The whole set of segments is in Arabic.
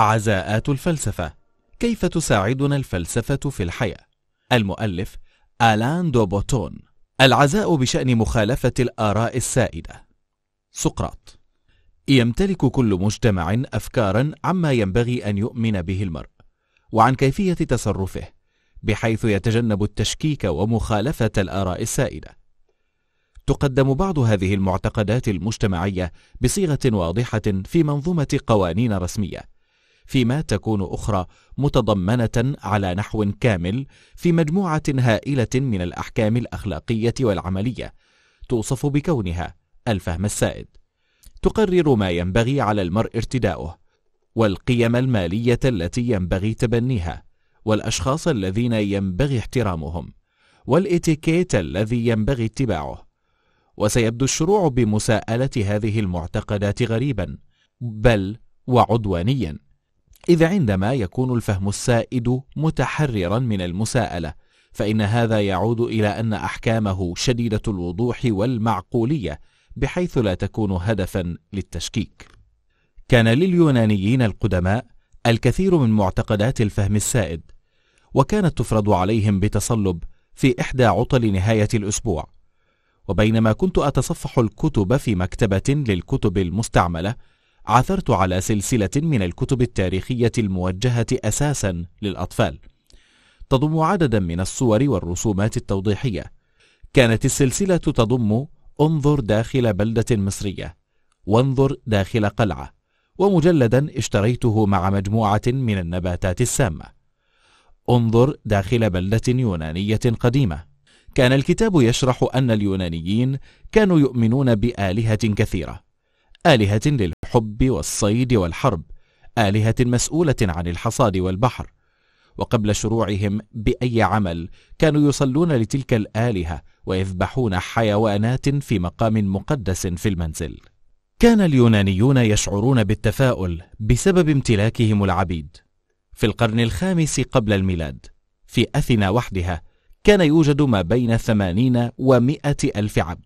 عزاءات الفلسفة كيف تساعدنا الفلسفة في الحياة المؤلف آلان دوبوتون العزاء بشأن مخالفة الآراء السائدة سقراط يمتلك كل مجتمع أفكارا عما ينبغي أن يؤمن به المرء وعن كيفية تصرفه بحيث يتجنب التشكيك ومخالفة الآراء السائدة تقدم بعض هذه المعتقدات المجتمعية بصيغة واضحة في منظومة قوانين رسمية فيما تكون أخرى متضمنة على نحو كامل في مجموعة هائلة من الأحكام الأخلاقية والعملية توصف بكونها الفهم السائد تقرر ما ينبغي على المرء ارتداؤه والقيم المالية التي ينبغي تبنيها والأشخاص الذين ينبغي احترامهم والإتيكيت الذي ينبغي اتباعه وسيبدو الشروع بمساءلة هذه المعتقدات غريبا بل وعدوانيا إذ عندما يكون الفهم السائد متحررا من المساءلة فإن هذا يعود إلى أن أحكامه شديدة الوضوح والمعقولية بحيث لا تكون هدفا للتشكيك. كان لليونانيين القدماء الكثير من معتقدات الفهم السائد، وكانت تفرض عليهم بتصلب في إحدى عطل نهاية الأسبوع. وبينما كنت أتصفح الكتب في مكتبة للكتب المستعملة، عثرت على سلسلة من الكتب التاريخية الموجهة أساسا للأطفال تضم عددا من الصور والرسومات التوضيحية كانت السلسلة تضم انظر داخل بلدة مصرية وانظر داخل قلعة ومجلدا اشتريته مع مجموعة من النباتات السامة انظر داخل بلدة يونانية قديمة كان الكتاب يشرح أن اليونانيين كانوا يؤمنون بآلهة كثيرة آلهة للحب والصيد والحرب آلهة مسؤولة عن الحصاد والبحر وقبل شروعهم بأي عمل كانوا يصلون لتلك الآلهة ويذبحون حيوانات في مقام مقدس في المنزل كان اليونانيون يشعرون بالتفاؤل بسبب امتلاكهم العبيد في القرن الخامس قبل الميلاد في أثينا وحدها كان يوجد ما بين ثمانين ومائة ألف عبد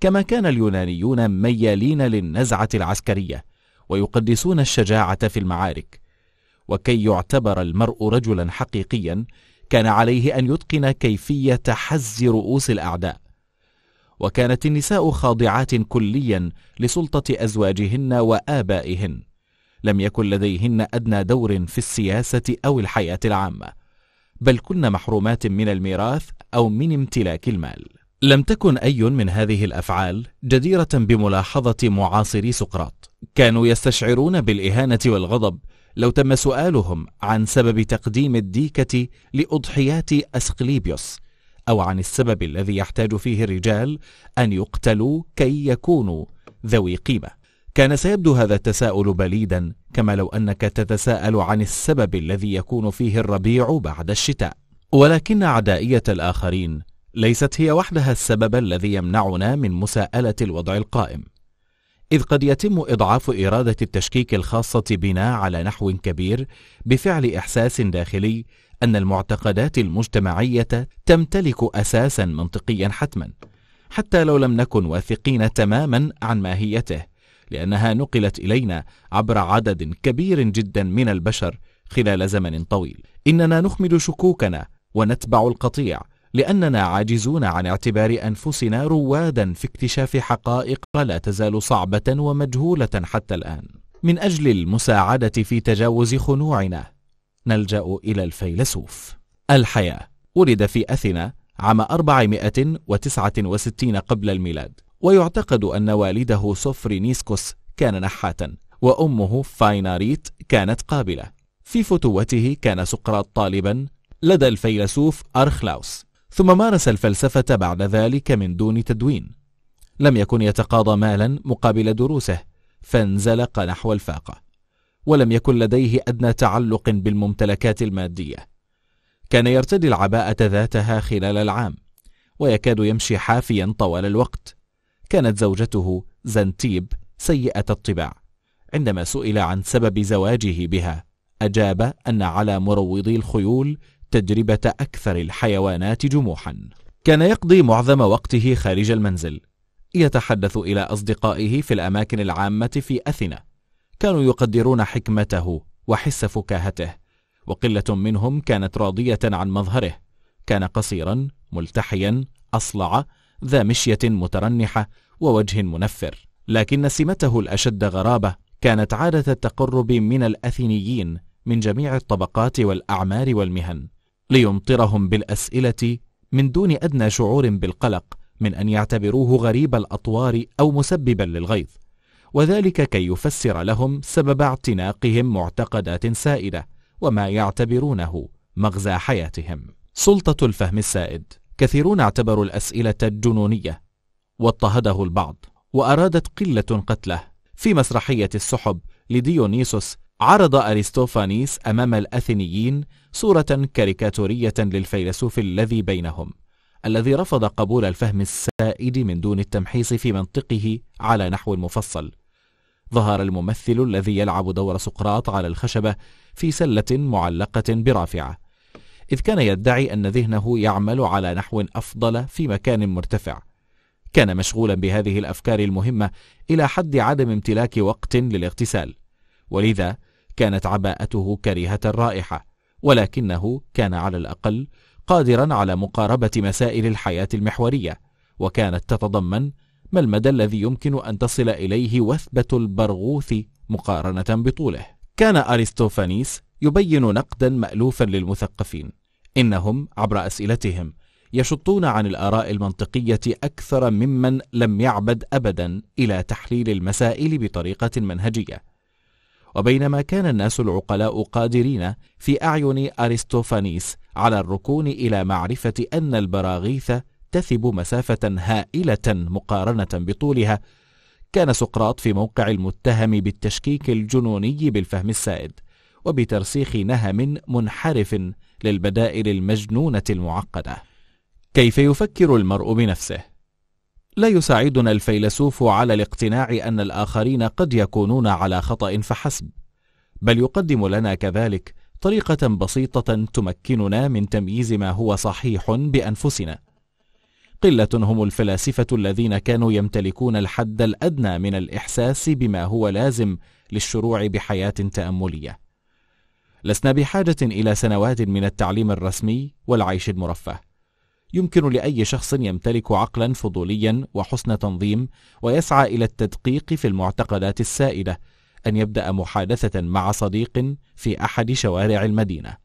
كما كان اليونانيون ميالين للنزعة العسكرية ويقدسون الشجاعة في المعارك وكي يعتبر المرء رجلا حقيقيا كان عليه أن يتقن كيفية حز رؤوس الأعداء وكانت النساء خاضعات كليا لسلطة أزواجهن وآبائهن لم يكن لديهن أدنى دور في السياسة أو الحياة العامة بل كن محرومات من الميراث أو من امتلاك المال لم تكن أي من هذه الأفعال جديرة بملاحظة معاصري سقراط كانوا يستشعرون بالإهانة والغضب لو تم سؤالهم عن سبب تقديم الديكة لأضحيات أسقليبيوس أو عن السبب الذي يحتاج فيه الرجال أن يقتلوا كي يكونوا ذوي قيمة كان سيبدو هذا التساؤل بليدا كما لو أنك تتساءل عن السبب الذي يكون فيه الربيع بعد الشتاء ولكن عدائية الآخرين ليست هي وحدها السبب الذي يمنعنا من مساءلة الوضع القائم إذ قد يتم إضعاف إرادة التشكيك الخاصة بنا على نحو كبير بفعل إحساس داخلي أن المعتقدات المجتمعية تمتلك أساسا منطقيا حتما حتى لو لم نكن واثقين تماما عن ماهيته لأنها نقلت إلينا عبر عدد كبير جدا من البشر خلال زمن طويل إننا نخمد شكوكنا ونتبع القطيع لأننا عاجزون عن اعتبار أنفسنا روادا في اكتشاف حقائق لا تزال صعبة ومجهولة حتى الآن من أجل المساعدة في تجاوز خنوعنا نلجأ إلى الفيلسوف الحياة ولد في أثينا عام 469 قبل الميلاد ويعتقد أن والده سوفرينيسكوس كان نحاتا وأمه فايناريت كانت قابلة في فتوته كان سقراط طالبا لدى الفيلسوف أرخلاوس ثم مارس الفلسفة بعد ذلك من دون تدوين لم يكن يتقاضى مالا مقابل دروسه فانزلق نحو الفاقة ولم يكن لديه أدنى تعلق بالممتلكات المادية كان يرتدي العباءة ذاتها خلال العام ويكاد يمشي حافيا طوال الوقت كانت زوجته زنتيب سيئة الطباع عندما سئل عن سبب زواجه بها أجاب أن على مروضي الخيول تجربة أكثر الحيوانات جموحا كان يقضي معظم وقته خارج المنزل يتحدث إلى أصدقائه في الأماكن العامة في أثينا كانوا يقدرون حكمته وحس فكاهته وقلة منهم كانت راضية عن مظهره كان قصيرا ملتحيا أصلع ذا مشية مترنحة ووجه منفر لكن سمته الأشد غرابة كانت عادة التقرب من الأثينيين من جميع الطبقات والأعمار والمهن ليمطرهم بالأسئلة من دون أدنى شعور بالقلق من أن يعتبروه غريب الأطوار أو مسببا للغيظ وذلك كي يفسر لهم سبب اعتناقهم معتقدات سائدة وما يعتبرونه مغزى حياتهم سلطة الفهم السائد كثيرون اعتبروا الأسئلة الجنونية واضطهده البعض وأرادت قلة قتله في مسرحية السحب لديونيسوس عرض أريستوفانيس أمام الأثينيين صورة كاريكاتورية للفيلسوف الذي بينهم الذي رفض قبول الفهم السائد من دون التمحيص في منطقه على نحو مفصل ظهر الممثل الذي يلعب دور سقراط على الخشبة في سلة معلقة برافعة إذ كان يدعي أن ذهنه يعمل على نحو أفضل في مكان مرتفع كان مشغولا بهذه الأفكار المهمة إلى حد عدم امتلاك وقت للاغتسال ولذا كانت عباءته كريهة الرائحة ولكنه كان على الأقل قادرا على مقاربة مسائل الحياة المحورية وكانت تتضمن ما المدى الذي يمكن أن تصل إليه وثبة البرغوث مقارنة بطوله كان أريستوفانيس يبين نقدا مألوفا للمثقفين إنهم عبر أسئلتهم يشطون عن الآراء المنطقية أكثر ممن لم يعبد أبدا إلى تحليل المسائل بطريقة منهجية وبينما كان الناس العقلاء قادرين في أعين أرستوفانيس على الركون إلى معرفة أن البراغيث تثب مسافة هائلة مقارنة بطولها كان سقراط في موقع المتهم بالتشكيك الجنوني بالفهم السائد وبترسيخ نهم منحرف للبدائل المجنونة المعقدة كيف يفكر المرء بنفسه؟ لا يساعدنا الفيلسوف على الاقتناع أن الآخرين قد يكونون على خطأ فحسب، بل يقدم لنا كذلك طريقة بسيطة تمكننا من تمييز ما هو صحيح بأنفسنا. قلة هم الفلاسفة الذين كانوا يمتلكون الحد الأدنى من الإحساس بما هو لازم للشروع بحياة تأملية. لسنا بحاجة إلى سنوات من التعليم الرسمي والعيش المرفه، يمكن لاي شخص يمتلك عقلا فضوليا وحسن تنظيم ويسعى الى التدقيق في المعتقدات السائده ان يبدا محادثه مع صديق في احد شوارع المدينه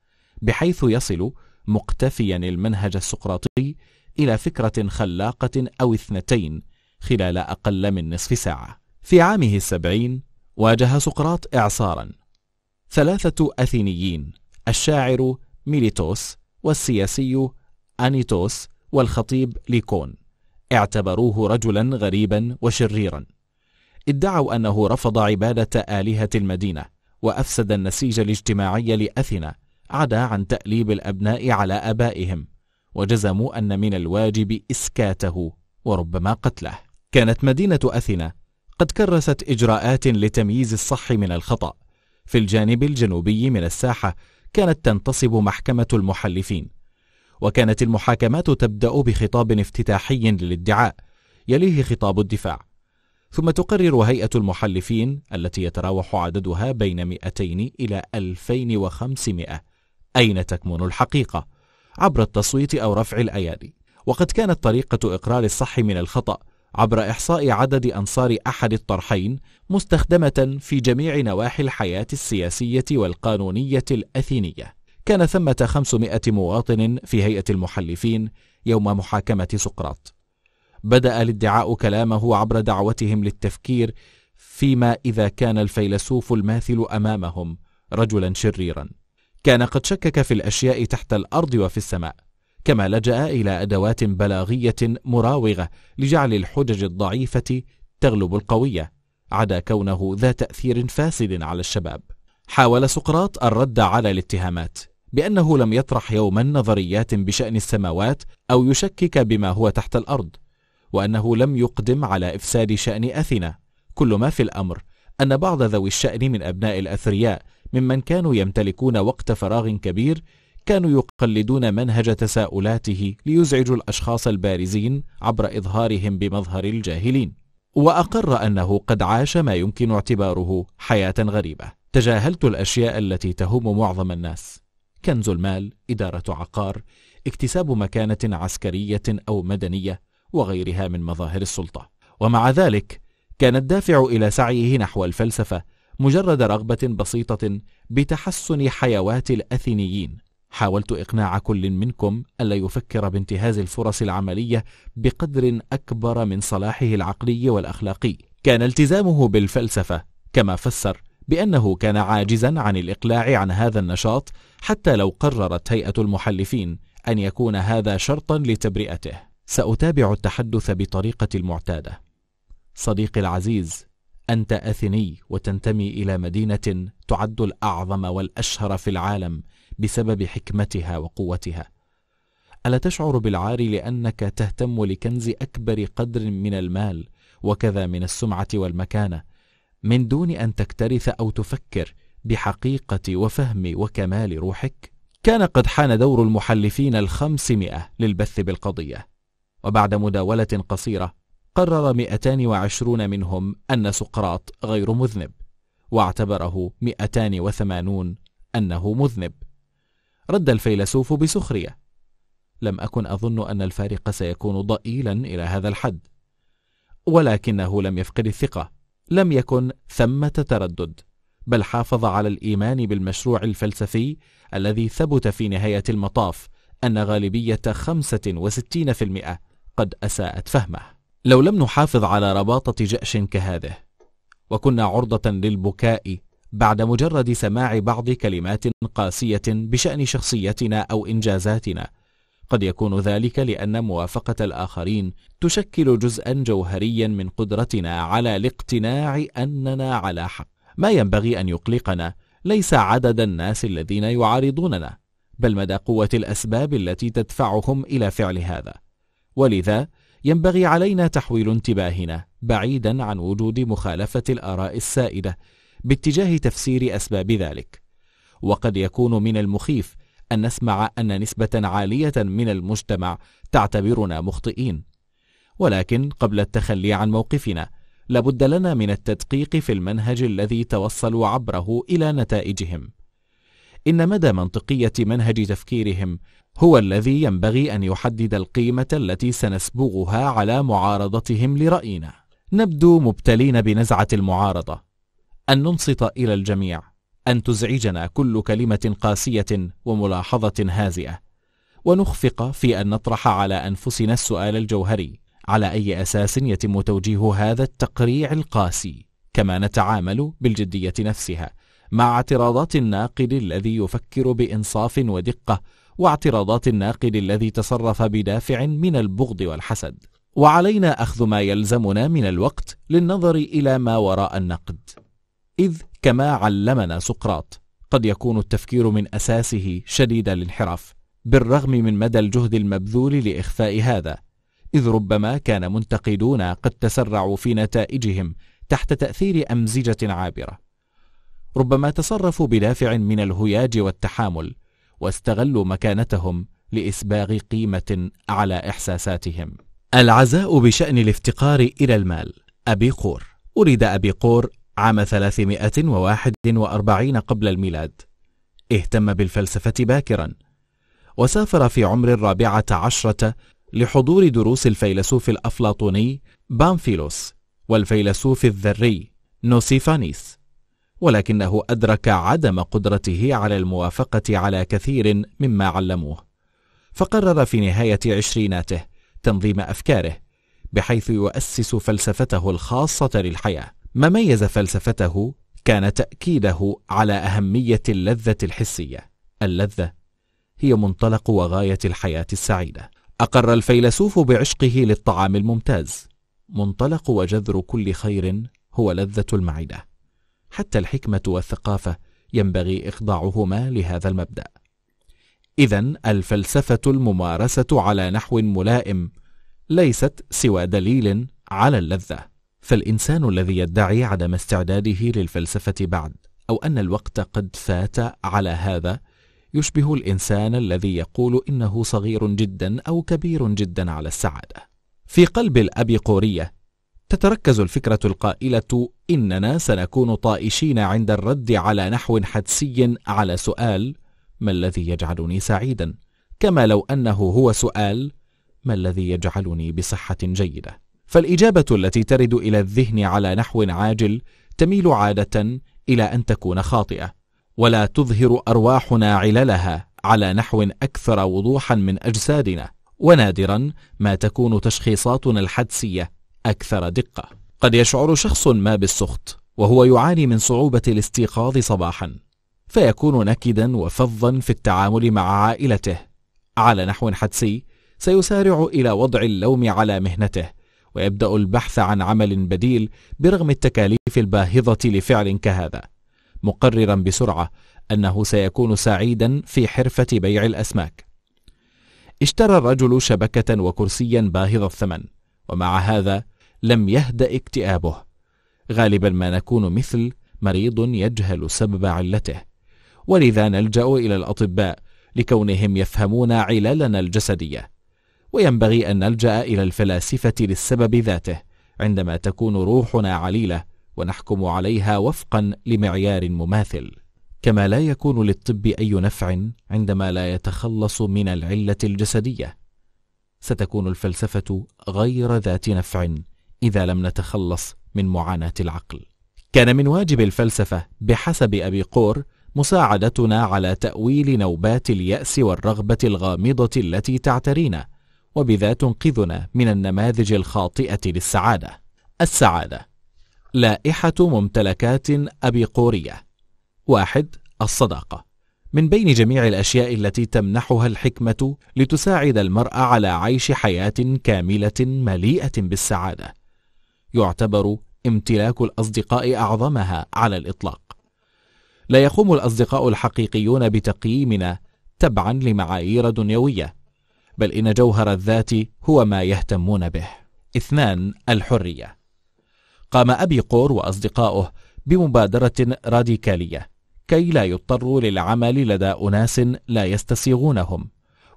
بحيث يصل مقتفيا المنهج السقراطي الى فكره خلاقه او اثنتين خلال اقل من نصف ساعه في عامه السبعين واجه سقراط اعصارا ثلاثه اثينيين الشاعر ميليتوس والسياسي أنيتوس والخطيب ليكون اعتبروه رجلا غريبا وشريرا ادعوا أنه رفض عبادة آلهة المدينة وأفسد النسيج الاجتماعي لأثينا عدا عن تأليب الأبناء على أبائهم وجزموا أن من الواجب إسكاته وربما قتله كانت مدينة أثينا قد كرست إجراءات لتمييز الصح من الخطأ في الجانب الجنوبي من الساحة كانت تنتصب محكمة المحلفين وكانت المحاكمات تبدأ بخطاب افتتاحي للادعاء يليه خطاب الدفاع ثم تقرر هيئة المحلفين التي يتراوح عددها بين 200 إلى 2500 أين تكمن الحقيقة عبر التصويت أو رفع الأيادي وقد كانت طريقة إقرار الصح من الخطأ عبر إحصاء عدد أنصار أحد الطرحين مستخدمة في جميع نواحي الحياة السياسية والقانونية الأثينية كان ثمة خمسمائة مواطن في هيئة المحلفين يوم محاكمة سقراط بدأ الادعاء كلامه عبر دعوتهم للتفكير فيما إذا كان الفيلسوف الماثل أمامهم رجلا شريرا كان قد شكك في الأشياء تحت الأرض وفي السماء كما لجأ إلى أدوات بلاغية مراوغة لجعل الحجج الضعيفة تغلب القوية عدا كونه ذا تأثير فاسد على الشباب حاول سقراط الرد على الاتهامات بأنه لم يطرح يوما نظريات بشأن السماوات أو يشكك بما هو تحت الأرض وأنه لم يقدم على إفساد شأن أثينا كل ما في الأمر أن بعض ذوي الشأن من أبناء الأثرياء ممن كانوا يمتلكون وقت فراغ كبير كانوا يقلدون منهج تساؤلاته ليزعجوا الأشخاص البارزين عبر إظهارهم بمظهر الجاهلين وأقر أنه قد عاش ما يمكن اعتباره حياة غريبة تجاهلت الأشياء التي تهم معظم الناس كنز المال إدارة عقار اكتساب مكانة عسكرية أو مدنية وغيرها من مظاهر السلطة ومع ذلك كان الدافع إلى سعيه نحو الفلسفة مجرد رغبة بسيطة بتحسن حيوات الأثينيين حاولت إقناع كل منكم ألا يفكر بانتهاز الفرص العملية بقدر أكبر من صلاحه العقلي والأخلاقي كان التزامه بالفلسفة كما فسر بأنه كان عاجزا عن الإقلاع عن هذا النشاط حتى لو قررت هيئة المحلفين أن يكون هذا شرطا لتبرئته سأتابع التحدث بطريقة المعتادة صديقي العزيز أنت أثيني وتنتمي إلى مدينة تعد الأعظم والأشهر في العالم بسبب حكمتها وقوتها ألا تشعر بالعار لأنك تهتم لكنز أكبر قدر من المال وكذا من السمعة والمكانة من دون أن تكترث أو تفكر بحقيقة وفهم وكمال روحك كان قد حان دور المحلفين الخمسمائة للبث بالقضية وبعد مداولة قصيرة قرر 220 منهم أن سقراط غير مذنب واعتبره 280 أنه مذنب رد الفيلسوف بسخرية لم أكن أظن أن الفارق سيكون ضئيلا إلى هذا الحد ولكنه لم يفقد الثقة لم يكن ثمة تردد بل حافظ على الإيمان بالمشروع الفلسفي الذي ثبت في نهاية المطاف أن غالبية 65% قد أساءت فهمه لو لم نحافظ على رباطة جأش كهذه وكنا عرضة للبكاء بعد مجرد سماع بعض كلمات قاسية بشأن شخصيتنا أو إنجازاتنا قد يكون ذلك لأن موافقة الآخرين تشكل جزءا جوهريا من قدرتنا على الاقتناع أننا على حق ما ينبغي أن يقلقنا ليس عدد الناس الذين يعارضوننا بل مدى قوة الأسباب التي تدفعهم إلى فعل هذا ولذا ينبغي علينا تحويل انتباهنا بعيدا عن وجود مخالفة الآراء السائدة باتجاه تفسير أسباب ذلك وقد يكون من المخيف أن نسمع أن نسبة عالية من المجتمع تعتبرنا مخطئين، ولكن قبل التخلي عن موقفنا، لابد لنا من التدقيق في المنهج الذي توصلوا عبره إلى نتائجهم. إن مدى منطقية منهج تفكيرهم هو الذي ينبغي أن يحدد القيمة التي سنسبغها على معارضتهم لرأينا. نبدو مبتلين بنزعة المعارضة، أن ننصت إلى الجميع، أن تزعجنا كل كلمة قاسية وملاحظة هازئة ونخفق في أن نطرح على أنفسنا السؤال الجوهري على أي أساس يتم توجيه هذا التقريع القاسي كما نتعامل بالجدية نفسها مع اعتراضات الناقد الذي يفكر بإنصاف ودقة واعتراضات الناقد الذي تصرف بدافع من البغض والحسد وعلينا أخذ ما يلزمنا من الوقت للنظر إلى ما وراء النقد إذ كما علمنا سقراط قد يكون التفكير من أساسه شديد الانحراف بالرغم من مدى الجهد المبذول لإخفاء هذا إذ ربما كان منتقدون قد تسرعوا في نتائجهم تحت تأثير أمزجة عابرة ربما تصرفوا بدافع من الهياج والتحامل واستغلوا مكانتهم لإسباغ قيمة على إحساساتهم العزاء بشأن الافتقار إلى المال أبي قور أريد أبي قور عام 341 قبل الميلاد اهتم بالفلسفة باكرا وسافر في عمر الرابعة عشرة لحضور دروس الفيلسوف الأفلاطوني بامفيلوس والفيلسوف الذري نوسيفانيس ولكنه أدرك عدم قدرته على الموافقة على كثير مما علموه فقرر في نهاية عشريناته تنظيم أفكاره بحيث يؤسس فلسفته الخاصة للحياة ما ميز فلسفته كان تأكيده على أهمية اللذة الحسية اللذة هي منطلق وغاية الحياة السعيدة أقر الفيلسوف بعشقه للطعام الممتاز منطلق وجذر كل خير هو لذة المعدة حتى الحكمة والثقافة ينبغي إخضاعهما لهذا المبدأ إذا الفلسفة الممارسة على نحو ملائم ليست سوى دليل على اللذة فالإنسان الذي يدعي عدم استعداده للفلسفة بعد أو أن الوقت قد فات على هذا يشبه الإنسان الذي يقول إنه صغير جدا أو كبير جدا على السعادة في قلب الأبيقورية تتركز الفكرة القائلة إننا سنكون طائشين عند الرد على نحو حدسي على سؤال ما الذي يجعلني سعيدا؟ كما لو أنه هو سؤال ما الذي يجعلني بصحة جيدة؟ فالإجابة التي ترد إلى الذهن على نحو عاجل تميل عادة إلى أن تكون خاطئة ولا تظهر أرواحنا عللها على نحو أكثر وضوحا من أجسادنا ونادرا ما تكون تشخيصاتنا الحدسية أكثر دقة قد يشعر شخص ما بالسخط وهو يعاني من صعوبة الاستيقاظ صباحا فيكون نكدا وفظا في التعامل مع عائلته على نحو حدسي سيسارع إلى وضع اللوم على مهنته ويبدأ البحث عن عمل بديل برغم التكاليف الباهظة لفعل كهذا مقررا بسرعة أنه سيكون سعيدا في حرفة بيع الأسماك اشترى الرجل شبكة وكرسيا باهظ الثمن ومع هذا لم يهدأ اكتئابه غالبا ما نكون مثل مريض يجهل سبب علته ولذا نلجأ إلى الأطباء لكونهم يفهمون عللنا الجسدية وينبغي أن نلجأ إلى الفلاسفة للسبب ذاته عندما تكون روحنا عليلة ونحكم عليها وفقا لمعيار مماثل كما لا يكون للطب أي نفع عندما لا يتخلص من العلة الجسدية ستكون الفلسفة غير ذات نفع إذا لم نتخلص من معاناة العقل كان من واجب الفلسفة بحسب أبي قور مساعدتنا على تأويل نوبات اليأس والرغبة الغامضة التي تعترينا وبذا تنقذنا من النماذج الخاطئة للسعادة السعادة لائحة ممتلكات أبي قورية واحد الصداقة من بين جميع الأشياء التي تمنحها الحكمة لتساعد المرء على عيش حياة كاملة مليئة بالسعادة يعتبر امتلاك الأصدقاء أعظمها على الإطلاق لا يقوم الأصدقاء الحقيقيون بتقييمنا تبعا لمعايير دنيوية بل إن جوهر الذات هو ما يهتمون به اثنان الحرية قام أبي قور وأصدقاؤه بمبادرة راديكالية كي لا يضطروا للعمل لدى أناس لا يستسيغونهم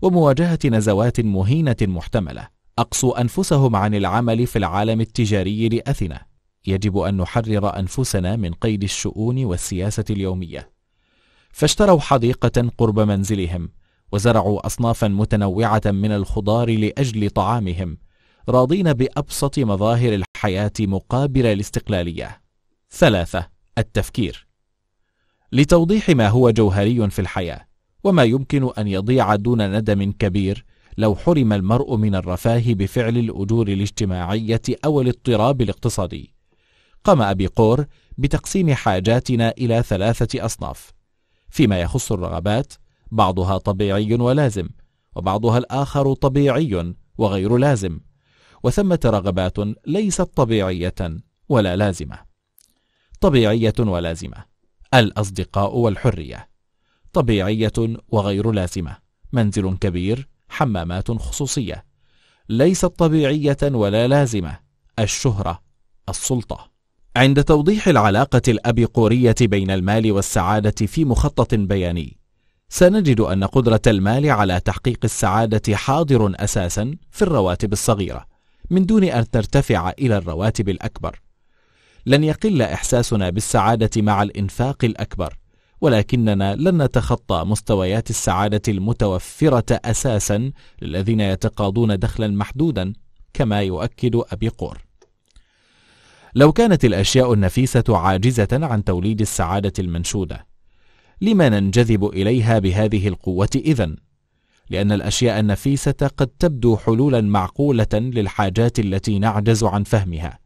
ومواجهة نزوات مهينة محتملة أقصوا أنفسهم عن العمل في العالم التجاري لأثنى يجب أن نحرر أنفسنا من قيد الشؤون والسياسة اليومية فاشتروا حديقة قرب منزلهم وزرعوا أصنافا متنوعة من الخضار لأجل طعامهم راضين بأبسط مظاهر الحياة مقابل الاستقلالية ثلاثة التفكير لتوضيح ما هو جوهري في الحياة وما يمكن أن يضيع دون ندم كبير لو حرم المرء من الرفاه بفعل الأجور الاجتماعية أو الاضطراب الاقتصادي قام أبي قور بتقسيم حاجاتنا إلى ثلاثة أصناف فيما يخص الرغبات بعضها طبيعي ولازم وبعضها الآخر طبيعي وغير لازم وثمة رغبات ليست طبيعية ولا لازمة طبيعية ولازمة الأصدقاء والحرية طبيعية وغير لازمة منزل كبير حمامات خصوصية ليست طبيعية ولا لازمة الشهرة السلطة عند توضيح العلاقة الأبيقورية بين المال والسعادة في مخطط بياني سنجد أن قدرة المال على تحقيق السعادة حاضر أساسا في الرواتب الصغيرة من دون أن ترتفع إلى الرواتب الأكبر لن يقل إحساسنا بالسعادة مع الإنفاق الأكبر ولكننا لن نتخطى مستويات السعادة المتوفرة أساسا للذين يتقاضون دخلا محدودا كما يؤكد أبي قور لو كانت الأشياء النفيسة عاجزة عن توليد السعادة المنشودة لما ننجذب إليها بهذه القوة إذن؟ لأن الأشياء النفيسة قد تبدو حلولا معقولة للحاجات التي نعجز عن فهمها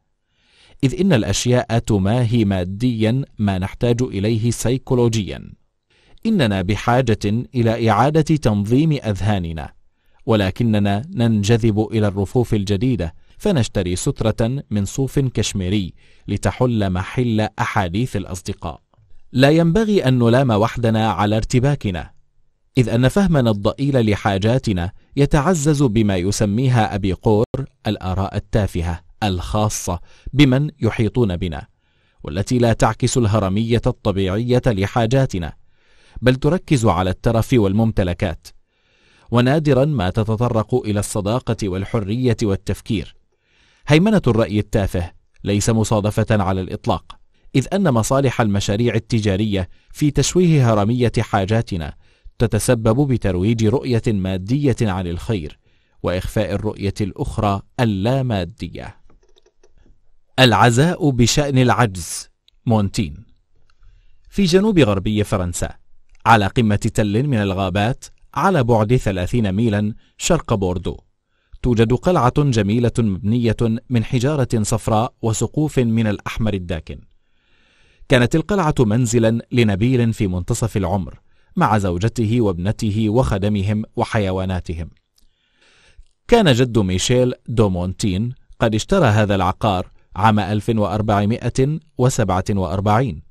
إذ إن الأشياء تماهي ماديا ما نحتاج إليه سيكولوجيا إننا بحاجة إلى إعادة تنظيم أذهاننا ولكننا ننجذب إلى الرفوف الجديدة فنشتري سترة من صوف كشميري لتحل محل أحاديث الأصدقاء لا ينبغي أن نلام وحدنا على ارتباكنا إذ أن فهمنا الضئيل لحاجاتنا يتعزز بما يسميها أبي قور الآراء التافهة الخاصة بمن يحيطون بنا والتي لا تعكس الهرمية الطبيعية لحاجاتنا بل تركز على الترف والممتلكات ونادرا ما تتطرق إلى الصداقة والحرية والتفكير هيمنة الرأي التافه ليس مصادفة على الإطلاق إذ أن مصالح المشاريع التجارية في تشويه هرمية حاجاتنا تتسبب بترويج رؤية مادية عن الخير وإخفاء الرؤية الأخرى اللامادية. العزاء بشأن العجز مونتين في جنوب غربي فرنسا على قمة تل من الغابات على بعد 30 ميلا شرق بوردو توجد قلعة جميلة مبنية من حجارة صفراء وسقوف من الأحمر الداكن كانت القلعة منزلا لنبيل في منتصف العمر مع زوجته وابنته وخدمهم وحيواناتهم كان جد ميشيل دومونتين قد اشترى هذا العقار عام 1447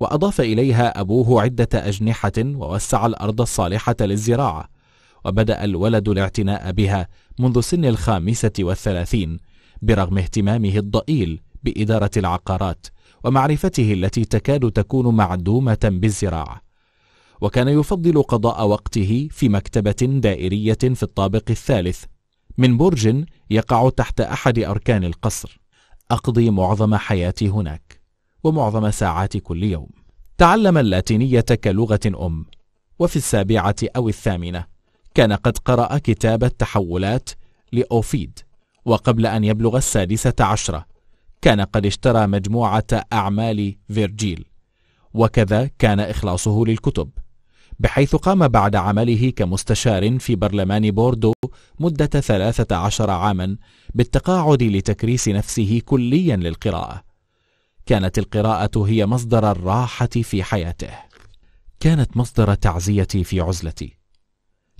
وأضاف إليها أبوه عدة أجنحة ووسع الأرض الصالحة للزراعة وبدأ الولد الاعتناء بها منذ سن الخامسة والثلاثين برغم اهتمامه الضئيل بإدارة العقارات ومعرفته التي تكاد تكون معدومة بالزراعة وكان يفضل قضاء وقته في مكتبة دائرية في الطابق الثالث من برج يقع تحت أحد أركان القصر أقضي معظم حياتي هناك ومعظم ساعات كل يوم تعلم اللاتينية كلغة أم وفي السابعة أو الثامنة كان قد قرأ كتاب التحولات لأوفيد وقبل أن يبلغ السادسة عشرة كان قد اشترى مجموعة أعمال فيرجيل وكذا كان إخلاصه للكتب بحيث قام بعد عمله كمستشار في برلمان بوردو مدة 13 عاما بالتقاعد لتكريس نفسه كليا للقراءة كانت القراءة هي مصدر الراحة في حياته كانت مصدر تعزيتي في عزلتي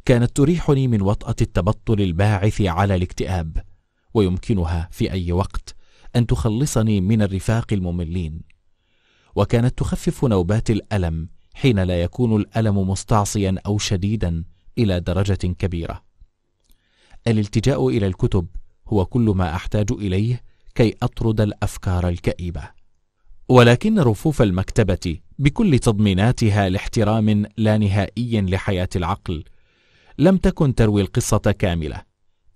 كانت تريحني من وطأة التبطل الباعث على الاكتئاب ويمكنها في أي وقت أن تخلصني من الرفاق المملين وكانت تخفف نوبات الألم حين لا يكون الألم مستعصيا أو شديدا إلى درجة كبيرة الالتجاء إلى الكتب هو كل ما أحتاج إليه كي أطرد الأفكار الكئيبة ولكن رفوف المكتبة بكل تضميناتها لاحترام لا نهائي لحياة العقل لم تكن تروي القصة كاملة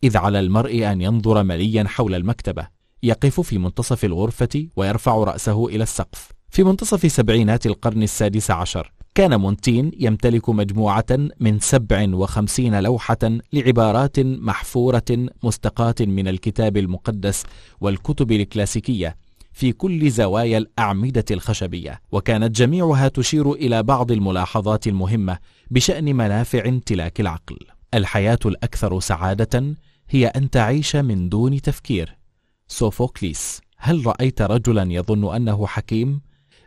إذ على المرء أن ينظر مليا حول المكتبة يقف في منتصف الغرفة ويرفع رأسه إلى السقف في منتصف سبعينات القرن السادس عشر كان مونتين يمتلك مجموعة من 57 لوحة لعبارات محفورة مستقاة من الكتاب المقدس والكتب الكلاسيكية في كل زوايا الأعمدة الخشبية، وكانت جميعها تشير إلى بعض الملاحظات المهمة بشأن منافع امتلاك العقل. الحياة الأكثر سعادة هي أن تعيش من دون تفكير، سوفوكليس هل رأيت رجلا يظن أنه حكيم؟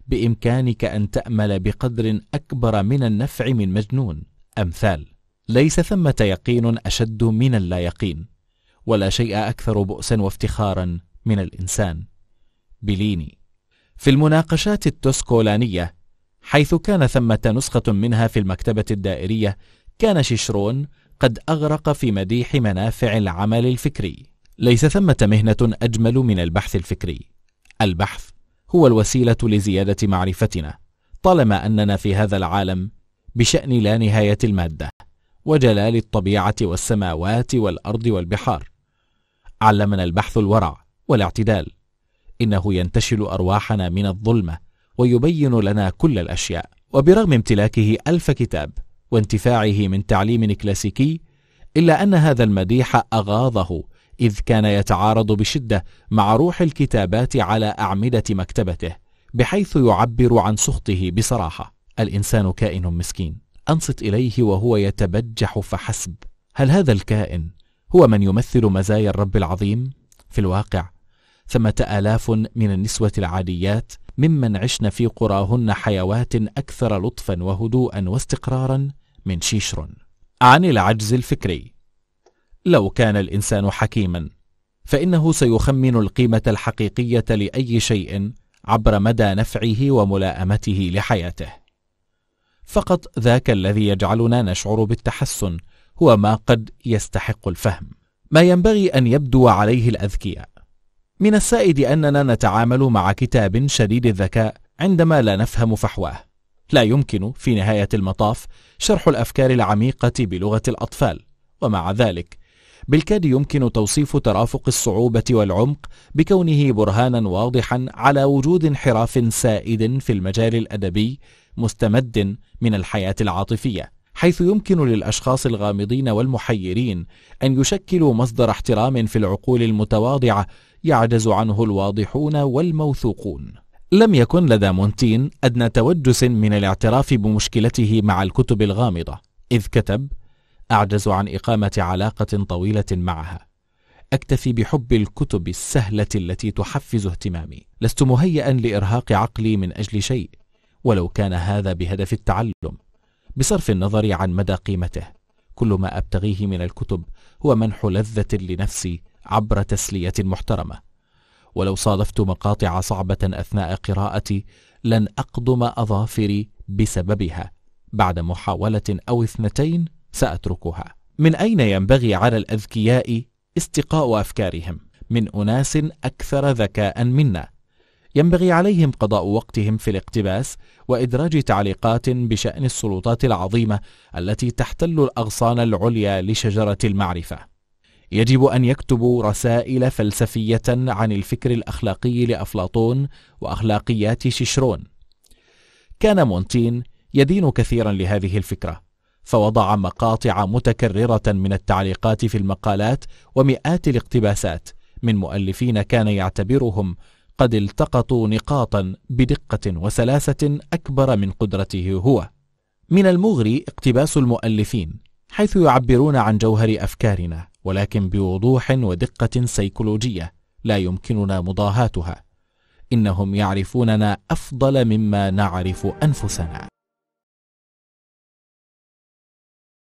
بإمكانك أن تأمل بقدر أكبر من النفع من مجنون أمثال ليس ثمة يقين أشد من اللا يقين ولا شيء أكثر بؤسا وافتخارا من الإنسان بليني في المناقشات التوسكولانية حيث كان ثمة نسخة منها في المكتبة الدائرية كان شيشرون قد أغرق في مديح منافع العمل الفكري ليس ثمة مهنة أجمل من البحث الفكري البحث هو الوسيلة لزيادة معرفتنا طالما أننا في هذا العالم بشأن لا نهاية المادة وجلال الطبيعة والسماوات والأرض والبحار علمنا البحث الورع والاعتدال إنه ينتشل أرواحنا من الظلمة ويبين لنا كل الأشياء وبرغم امتلاكه ألف كتاب وانتفاعه من تعليم كلاسيكي إلا أن هذا المديح أغاظه إذ كان يتعارض بشدة مع روح الكتابات على أعمدة مكتبته بحيث يعبر عن سخطه بصراحة الإنسان كائن مسكين أنصت إليه وهو يتبجح فحسب هل هذا الكائن هو من يمثل مزايا الرب العظيم؟ في الواقع ثمة آلاف من النسوة العاديات ممن عشن في قراهن حيوات أكثر لطفا وهدوءا واستقرارا من شيشرون عن العجز الفكري لو كان الإنسان حكيما فإنه سيخمن القيمة الحقيقية لأي شيء عبر مدى نفعه وملائمته لحياته فقط ذاك الذي يجعلنا نشعر بالتحسن هو ما قد يستحق الفهم ما ينبغي أن يبدو عليه الأذكياء من السائد أننا نتعامل مع كتاب شديد الذكاء عندما لا نفهم فحواه لا يمكن في نهاية المطاف شرح الأفكار العميقة بلغة الأطفال ومع ذلك بالكاد يمكن توصيف ترافق الصعوبة والعمق بكونه برهانا واضحا على وجود انحراف سائد في المجال الأدبي مستمد من الحياة العاطفية حيث يمكن للأشخاص الغامضين والمحيرين أن يشكلوا مصدر احترام في العقول المتواضعة يعجز عنه الواضحون والموثوقون لم يكن لدى مونتين أدنى توجس من الاعتراف بمشكلته مع الكتب الغامضة إذ كتب أعجز عن إقامة علاقة طويلة معها أكتفي بحب الكتب السهلة التي تحفز اهتمامي لست مهيئا لإرهاق عقلي من أجل شيء ولو كان هذا بهدف التعلم بصرف النظر عن مدى قيمته كل ما أبتغيه من الكتب هو منح لذة لنفسي عبر تسلية محترمة ولو صادفت مقاطع صعبة أثناء قراءتي لن أقضم أظافري بسببها بعد محاولة أو اثنتين سأتركها من أين ينبغي على الأذكياء استقاء أفكارهم من أناس أكثر ذكاء منا ينبغي عليهم قضاء وقتهم في الاقتباس وإدراج تعليقات بشأن السلطات العظيمة التي تحتل الأغصان العليا لشجرة المعرفة يجب أن يكتبوا رسائل فلسفية عن الفكر الأخلاقي لأفلاطون وأخلاقيات شيشرون كان مونتين يدين كثيرا لهذه الفكرة فوضع مقاطع متكررة من التعليقات في المقالات ومئات الاقتباسات من مؤلفين كان يعتبرهم قد التقطوا نقاطا بدقة وسلاسة أكبر من قدرته هو. من المغري اقتباس المؤلفين حيث يعبرون عن جوهر أفكارنا ولكن بوضوح ودقة سيكولوجية لا يمكننا مضاهاتها. إنهم يعرفوننا أفضل مما نعرف أنفسنا.